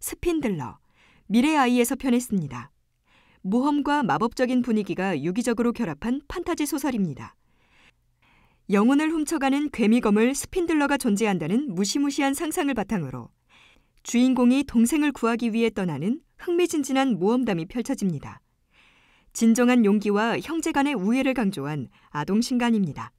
스핀들러, 미래아이에서 편했습니다. 모험과 마법적인 분위기가 유기적으로 결합한 판타지 소설입니다. 영혼을 훔쳐가는 괴미검을 스핀들러가 존재한다는 무시무시한 상상을 바탕으로 주인공이 동생을 구하기 위해 떠나는 흥미진진한 모험담이 펼쳐집니다. 진정한 용기와 형제 간의 우애를 강조한 아동신간입니다.